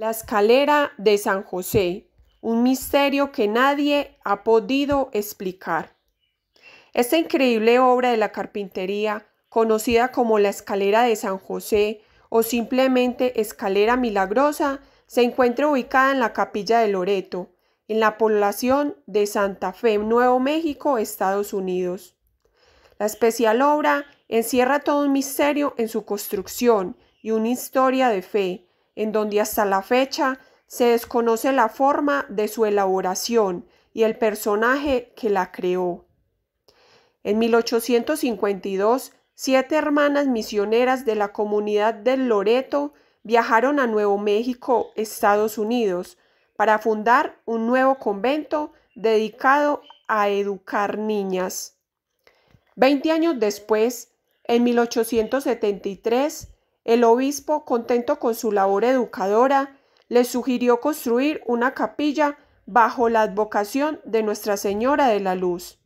La escalera de San José, un misterio que nadie ha podido explicar. Esta increíble obra de la carpintería, conocida como la escalera de San José o simplemente escalera milagrosa, se encuentra ubicada en la capilla de Loreto, en la población de Santa Fe, Nuevo México, Estados Unidos. La especial obra encierra todo un misterio en su construcción y una historia de fe en donde hasta la fecha se desconoce la forma de su elaboración y el personaje que la creó. En 1852, siete hermanas misioneras de la comunidad del Loreto viajaron a Nuevo México, Estados Unidos, para fundar un nuevo convento dedicado a educar niñas. Veinte años después, en 1873, el obispo, contento con su labor educadora, le sugirió construir una capilla bajo la advocación de Nuestra Señora de la Luz.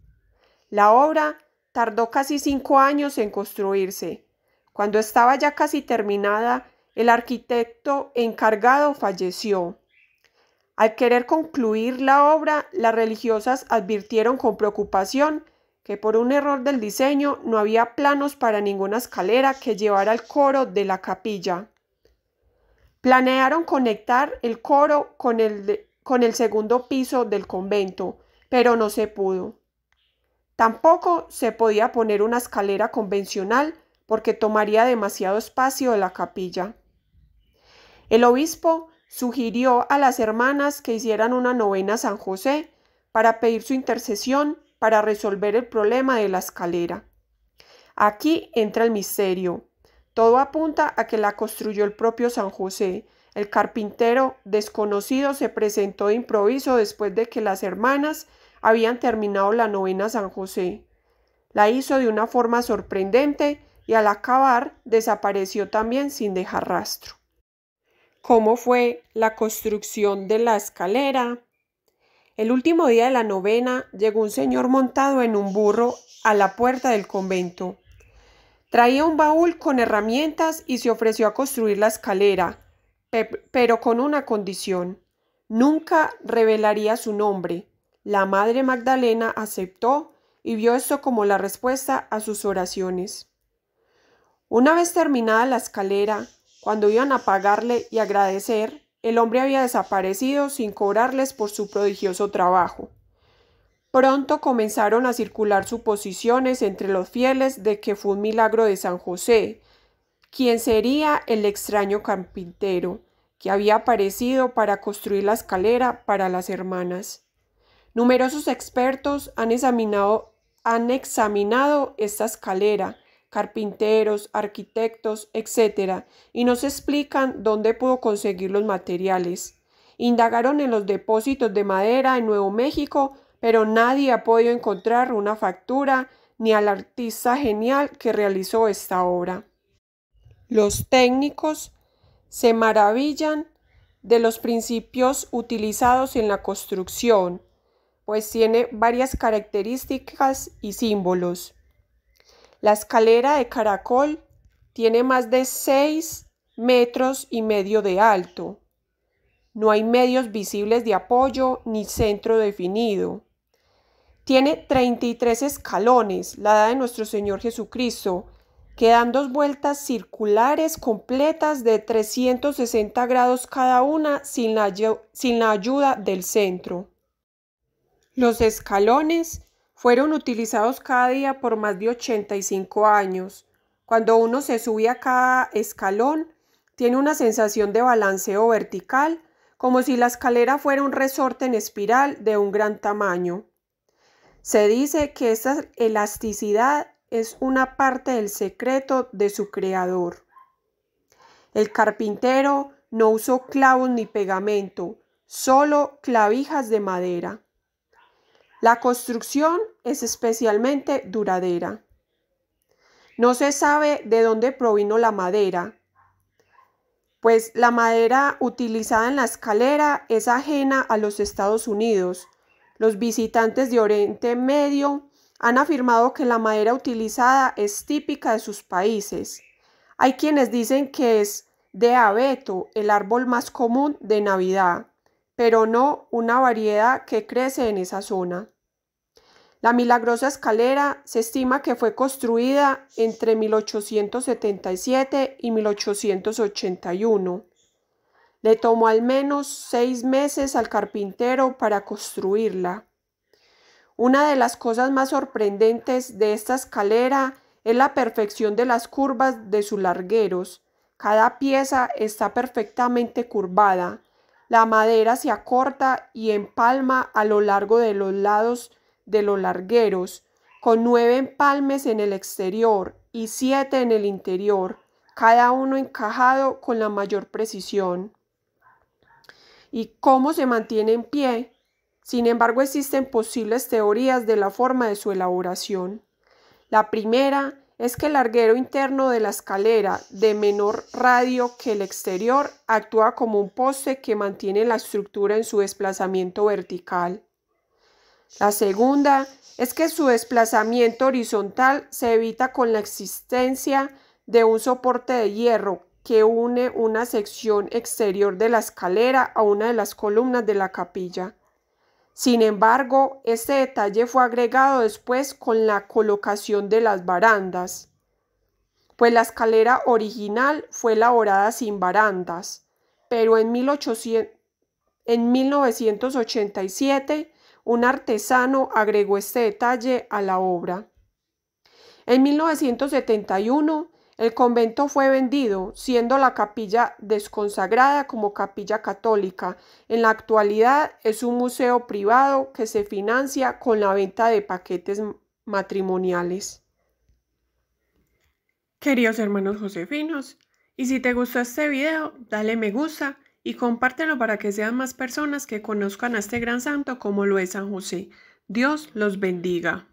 La obra tardó casi cinco años en construirse. Cuando estaba ya casi terminada, el arquitecto encargado falleció. Al querer concluir la obra, las religiosas advirtieron con preocupación que por un error del diseño no había planos para ninguna escalera que llevara al coro de la capilla. Planearon conectar el coro con el, con el segundo piso del convento, pero no se pudo. Tampoco se podía poner una escalera convencional porque tomaría demasiado espacio de la capilla. El obispo sugirió a las hermanas que hicieran una novena a San José para pedir su intercesión para resolver el problema de la escalera. Aquí entra el misterio. Todo apunta a que la construyó el propio San José. El carpintero desconocido se presentó de improviso después de que las hermanas habían terminado la novena San José. La hizo de una forma sorprendente y al acabar desapareció también sin dejar rastro. ¿Cómo fue la construcción de la escalera? El último día de la novena llegó un señor montado en un burro a la puerta del convento. Traía un baúl con herramientas y se ofreció a construir la escalera, pero con una condición. Nunca revelaría su nombre. La Madre Magdalena aceptó y vio esto como la respuesta a sus oraciones. Una vez terminada la escalera, cuando iban a pagarle y agradecer, el hombre había desaparecido sin cobrarles por su prodigioso trabajo. Pronto comenzaron a circular suposiciones entre los fieles de que fue un milagro de San José, quien sería el extraño carpintero que había aparecido para construir la escalera para las hermanas. Numerosos expertos han examinado, han examinado esta escalera carpinteros, arquitectos, etc., y nos explican dónde pudo conseguir los materiales. Indagaron en los depósitos de madera en Nuevo México, pero nadie ha podido encontrar una factura ni al artista genial que realizó esta obra. Los técnicos se maravillan de los principios utilizados en la construcción, pues tiene varias características y símbolos. La escalera de caracol tiene más de 6 metros y medio de alto. No hay medios visibles de apoyo ni centro definido. Tiene 33 escalones, la edad de nuestro Señor Jesucristo, que dan dos vueltas circulares completas de 360 grados cada una sin la, sin la ayuda del centro. Los escalones fueron utilizados cada día por más de 85 años. Cuando uno se sube a cada escalón, tiene una sensación de balanceo vertical, como si la escalera fuera un resorte en espiral de un gran tamaño. Se dice que esta elasticidad es una parte del secreto de su creador. El carpintero no usó clavos ni pegamento, solo clavijas de madera. La construcción es especialmente duradera. No se sabe de dónde provino la madera, pues la madera utilizada en la escalera es ajena a los Estados Unidos. Los visitantes de Oriente Medio han afirmado que la madera utilizada es típica de sus países. Hay quienes dicen que es de abeto, el árbol más común de Navidad, pero no una variedad que crece en esa zona. La milagrosa escalera se estima que fue construida entre 1877 y 1881. Le tomó al menos seis meses al carpintero para construirla. Una de las cosas más sorprendentes de esta escalera es la perfección de las curvas de sus largueros. Cada pieza está perfectamente curvada. La madera se acorta y empalma a lo largo de los lados de los largueros, con nueve empalmes en el exterior y siete en el interior, cada uno encajado con la mayor precisión. ¿Y cómo se mantiene en pie? Sin embargo, existen posibles teorías de la forma de su elaboración. La primera es que el larguero interno de la escalera de menor radio que el exterior actúa como un poste que mantiene la estructura en su desplazamiento vertical. La segunda es que su desplazamiento horizontal se evita con la existencia de un soporte de hierro que une una sección exterior de la escalera a una de las columnas de la capilla. Sin embargo, este detalle fue agregado después con la colocación de las barandas, pues la escalera original fue elaborada sin barandas, pero en, 1800, en 1987 un artesano agregó este detalle a la obra. En 1971, el convento fue vendido, siendo la capilla desconsagrada como capilla católica. En la actualidad es un museo privado que se financia con la venta de paquetes matrimoniales. Queridos hermanos josefinos, y si te gustó este video, dale me gusta y compártelo para que sean más personas que conozcan a este gran santo como lo es San José. Dios los bendiga.